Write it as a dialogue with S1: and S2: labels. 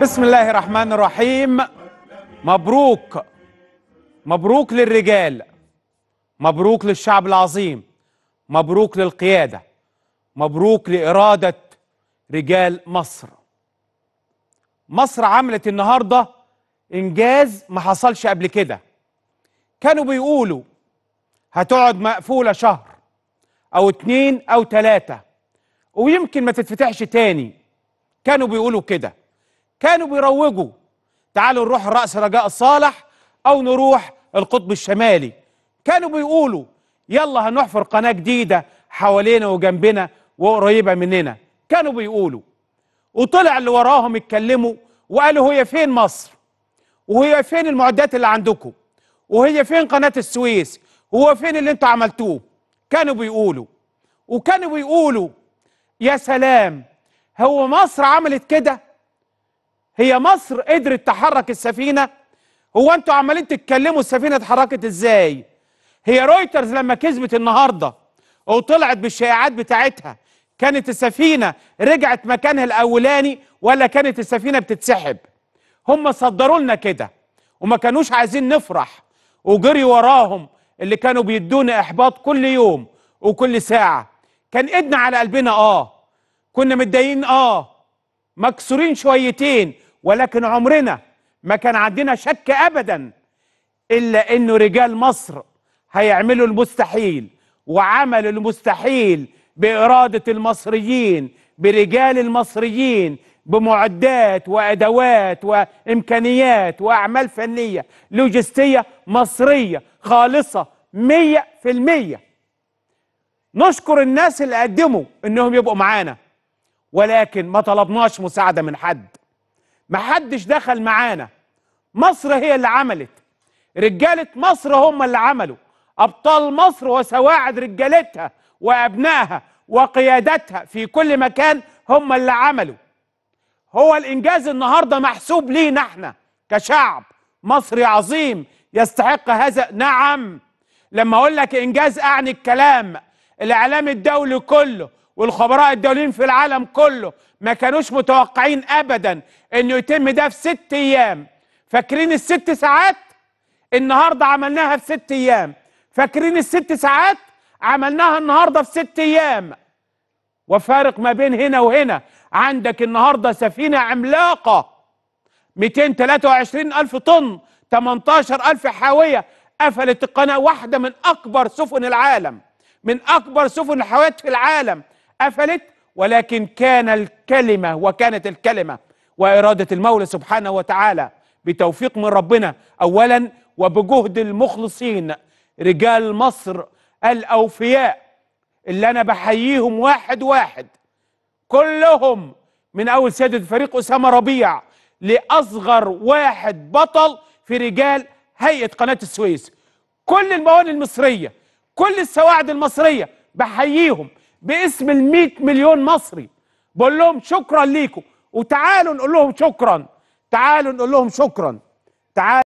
S1: بسم الله الرحمن الرحيم مبروك مبروك للرجال مبروك للشعب العظيم مبروك للقيادة مبروك لإرادة رجال مصر مصر عملت النهاردة إنجاز ما حصلش قبل كده كانوا بيقولوا هتقعد مقفولة شهر أو اتنين أو تلاتة ويمكن ما تتفتحش تاني كانوا بيقولوا كده كانوا بيروجوا تعالوا نروح الرأس رجاء الصالح أو نروح القطب الشمالي كانوا بيقولوا يلا هنحفر قناة جديدة حوالينا وجنبنا وقريبة مننا كانوا بيقولوا وطلع اللي وراهم اتكلموا وقالوا هي فين مصر وهي فين المعدات اللي عندكم وهي فين قناة السويس هو فين اللي انتوا عملتوه كانوا بيقولوا وكانوا بيقولوا يا سلام هو مصر عملت كده هي مصر قدرت تحرك السفينه هو انتوا عمالين تتكلموا السفينه اتحركت ازاي هي رويترز لما كسبت النهارده وطلعت بالشائعات بتاعتها كانت السفينه رجعت مكانها الاولاني ولا كانت السفينه بتتسحب هم صدروا لنا كده وما كانوش عايزين نفرح وجري وراهم اللي كانوا بيدونا احباط كل يوم وكل ساعه كان ايدنا على قلبنا اه كنا متضايقين اه مكسورين شويتين ولكن عمرنا ما كان عندنا شك ابدا الا انه رجال مصر هيعملوا المستحيل وعملوا المستحيل باراده المصريين برجال المصريين بمعدات وادوات وامكانيات واعمال فنيه لوجستيه مصريه خالصه 100% نشكر الناس اللي قدموا انهم يبقوا معانا ولكن ما طلبناش مساعده من حد محدش دخل معانا مصر هي اللي عملت رجالة مصر هم اللي عملوا أبطال مصر وسواعد رجالتها وأبنائها وقيادتها في كل مكان هم اللي عملوا هو الإنجاز النهاردة محسوب لينا احنا كشعب مصري عظيم يستحق هذا نعم لما أقول لك إنجاز أعني الكلام الإعلام الدولي كله والخبراء الدوليين في العالم كله ما كانوش متوقعين ابدا انه يتم ده في ست ايام فاكرين الست ساعات النهارده عملناها في ست ايام فاكرين الست ساعات عملناها النهارده في ست ايام وفارق ما بين هنا وهنا عندك النهارده سفينه عملاقه 223 الف طن 18 الف حاويه قفلت القناه واحده من اكبر سفن العالم من اكبر سفن الحاويات في العالم قفلت ولكن كان الكلمة وكانت الكلمة وإرادة المولى سبحانه وتعالى بتوفيق من ربنا أولا وبجهد المخلصين رجال مصر الأوفياء اللي أنا بحييهم واحد واحد كلهم من أول سيادة فريق أسامة ربيع لأصغر واحد بطل في رجال هيئة قناة السويس كل الموانئ المصرية كل السواعد المصرية بحييهم باسم ال مليون مصري بقول لهم شكرا ليكم وتعالوا نقول لهم شكرا تعالوا نقول لهم شكرا تعالوا